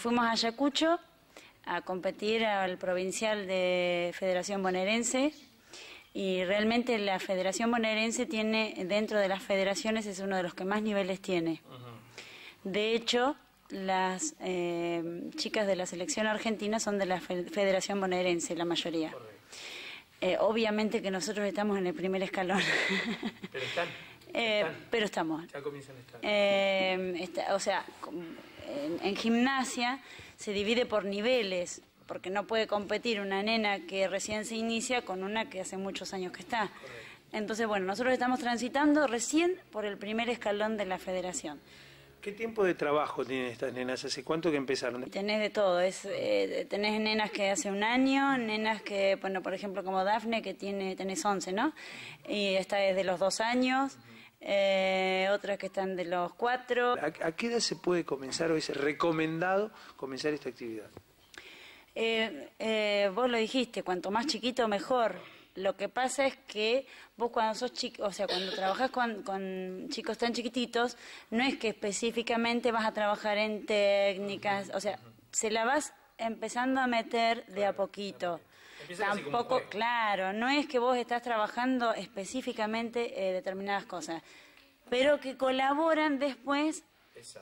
Fuimos a Ayacucho a competir al provincial de Federación Bonaerense y realmente la Federación Bonaerense tiene, dentro de las federaciones, es uno de los que más niveles tiene. De hecho, las eh, chicas de la selección argentina son de la Federación Bonaerense, la mayoría. Eh, obviamente que nosotros estamos en el primer escalón. ¿Pero están? Eh, pero estamos. Ya comienzan a estar. o sea en, gimnasia se divide por niveles, porque no puede competir una nena que recién se inicia con una que hace muchos años que está. Entonces, bueno, nosotros estamos transitando recién por el primer escalón de la federación. ¿Qué tiempo de trabajo tienen estas nenas? ¿Hace cuánto que empezaron? Tenés de todo. Eh, tenés nenas que hace un año, nenas que, bueno, por ejemplo, como Dafne, que tiene, tenés 11, ¿no? Y está desde los dos años eh, otras que están de los cuatro. ¿A, qué edad se puede comenzar o es recomendado comenzar esta actividad? Eh, eh, vos lo dijiste, cuanto más chiquito mejor. Lo que pasa es que vos cuando sos chico, o sea, cuando trabajás con, chicos tan chiquititos, no es que específicamente vas a trabajar en técnicas, o sea, se la vas empezando a meter de a poquito tampoco, claro, no es que vos estás trabajando específicamente eh, determinadas cosas, pero que colaboran después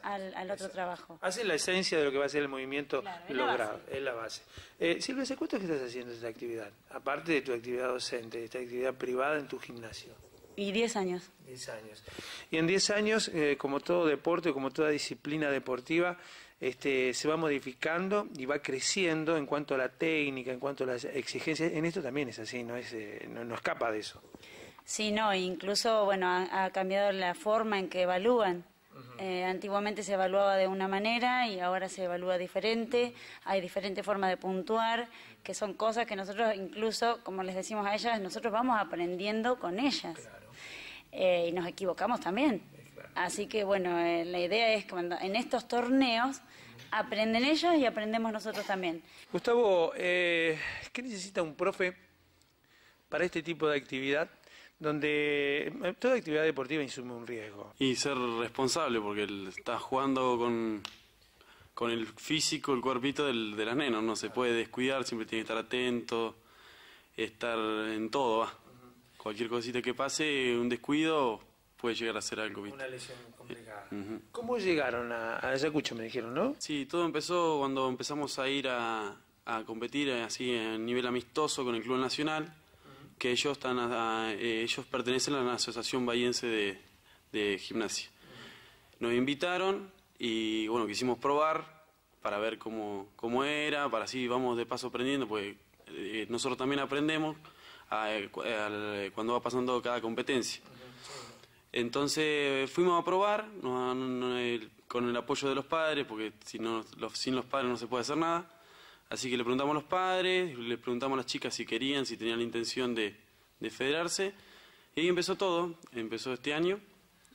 al, otro trabajo. Hace la esencia de lo que va a ser el movimiento logrado, es la base. Eh, Silvia, ¿se cuánto que estás haciendo esta actividad? Aparte de tu actividad docente, esta actividad privada en tu gimnasio. Y 10 años. 10 años. Y en 10 años, eh, como todo deporte, como toda disciplina deportiva, este, se va modificando y va creciendo en cuanto a la técnica, en cuanto a las exigencias. En esto también es así, no, es, eh, escapa de eso. Sí, no, incluso bueno, ha, cambiado la forma en que evalúan. Eh, antiguamente se evaluaba de una manera y ahora se evalúa diferente, hay diferentes formas de puntuar, que son cosas que nosotros incluso, como les decimos a ellas, nosotros vamos aprendiendo con ellas. Eh, y nos equivocamos también. Así que bueno, eh, la idea es que cuando, en estos torneos aprenden ellos y aprendemos nosotros también. Gustavo, eh, ¿qué necesita un profe para este tipo de actividad? Donde eh, toda actividad deportiva insume un riesgo. Y ser responsable, porque está jugando con, con el físico, el cuerpito del, de las nenas. No se puede descuidar, siempre tiene que estar atento, estar en todo cualquier cosita que pase, un descuido, puede llegar a ser algo. Una lesión complicada. ¿Cómo llegaron a, a, Ayacucho, me dijeron, no? Sí, todo empezó cuando empezamos a ir a, a competir eh, así a nivel amistoso con el Club Nacional, que ellos, están eh, ellos pertenecen a la Asociación Bahiense de, de Gimnasia. Nos invitaron y bueno, quisimos probar para ver cómo, cómo era, para así vamos de paso aprendiendo, pues eh, nosotros también aprendemos eh, eh, cuando va pasando cada competencia. Entonces fuimos a probar con el apoyo de los padres, porque si sin los padres no se puede hacer nada. Así que le preguntamos a los padres, le preguntamos a las chicas si querían, si tenían la intención de, de federarse. Y ahí empezó todo, empezó este año.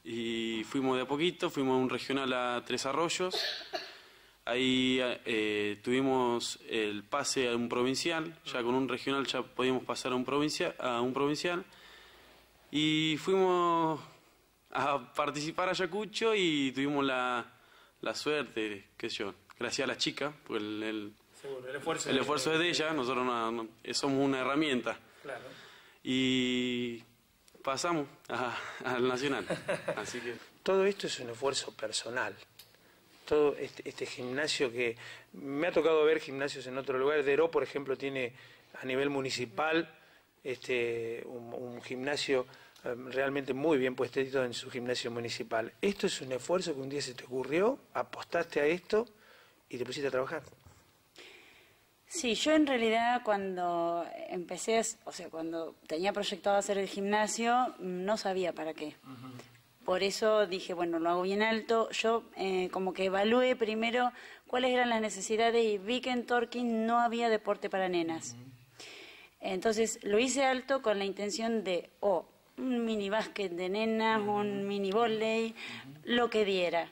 Y fuimos de a poquito, fuimos a un regional a Tres Arroyos Ahí eh, tuvimos el pase a un provincial, ya con un regional ya podíamos pasar a un provincial, a un provincial y fuimos a participar a Ayacucho y tuvimos la, suerte, qué yo, gracias a la chica, porque el, el, esfuerzo, es de ella, nosotros somos una herramienta. Y pasamos al Nacional. Todo esto es un esfuerzo personal todo este, este, gimnasio que me ha tocado ver gimnasios en otro lugar. Deró, por ejemplo, tiene a nivel municipal este, un, gimnasio eh, realmente muy bien puestito en su gimnasio municipal. Esto es un esfuerzo que un día se te ocurrió, apostaste a esto y te pusiste a trabajar. Sí, yo en realidad cuando empecé, o sea, cuando tenía proyectado hacer el gimnasio, no sabía para qué. Por eso dije, bueno, lo hago bien alto. Yo eh, como que evalué primero cuáles eran las necesidades y vi que en Torquín no había deporte para nenas. Entonces lo hice alto con la intención de, oh, un mini básquet de nenas, un mini volley, lo que diera.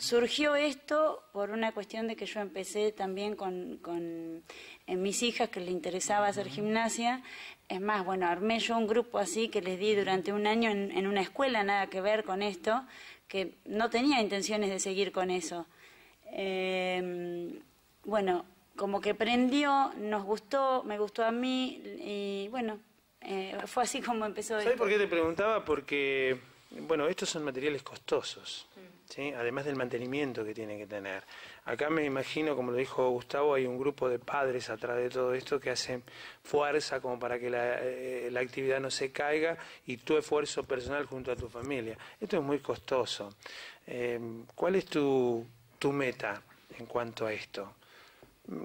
Surgió esto por una cuestión de que yo empecé también con, mis hijas que les interesaba hacer gimnasia. Es más, bueno, armé yo un grupo así que les di durante un año en, una escuela, nada que ver con esto, que no tenía intenciones de seguir con eso. Em, bueno, como que prendió, nos gustó, me gustó a mí y bueno, eh, fue así como empezó. ¿Sabes por qué te preguntaba? Porque, bueno, estos son materiales costosos además del mantenimiento que tiene que tener. Acá me imagino, como lo dijo Gustavo, hay un grupo de padres atrás de todo esto que hacen fuerza como para que la, eh, actividad no se caiga y tu esfuerzo personal junto a tu familia. Esto es muy costoso. Em, ¿Cuál es tu, tu meta en cuanto a esto?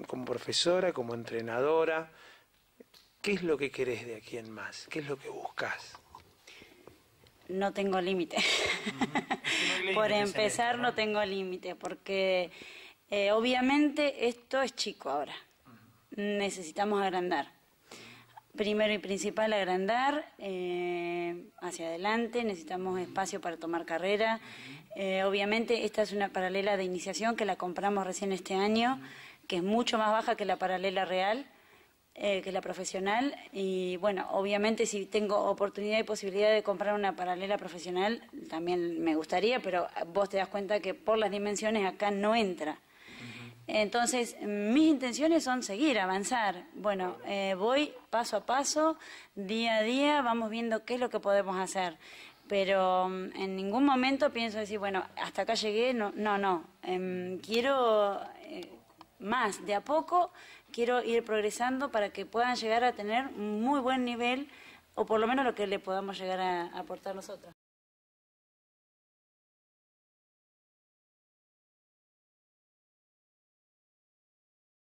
Como profesora, como entrenadora, ¿qué es lo que querés de aquí en más? ¿Qué es lo que buscas? no tengo límite. Por empezar, no tengo límite, porque eh, obviamente esto es chico ahora. Necesitamos agrandar. Primero y principal, agrandar eh, hacia adelante, necesitamos espacio para tomar carrera. Eh, obviamente, esta es una paralela de iniciación que la compramos recién este año, que es mucho más baja que la paralela real eh, que la profesional. Y bueno, obviamente si tengo oportunidad y posibilidad de comprar una paralela profesional, también me gustaría, pero vos te das cuenta que por las dimensiones acá no entra. Entonces, mis intenciones son seguir, avanzar. Bueno, eh, voy paso a paso, día a día, vamos viendo qué es lo que podemos hacer. Pero mm, en ningún momento pienso decir, bueno, hasta acá llegué, no, no, no. Em, quiero eh, más, de a poco quiero ir progresando para que puedan llegar a tener muy buen nivel o por lo menos lo que le podamos llegar a, aportar nosotros.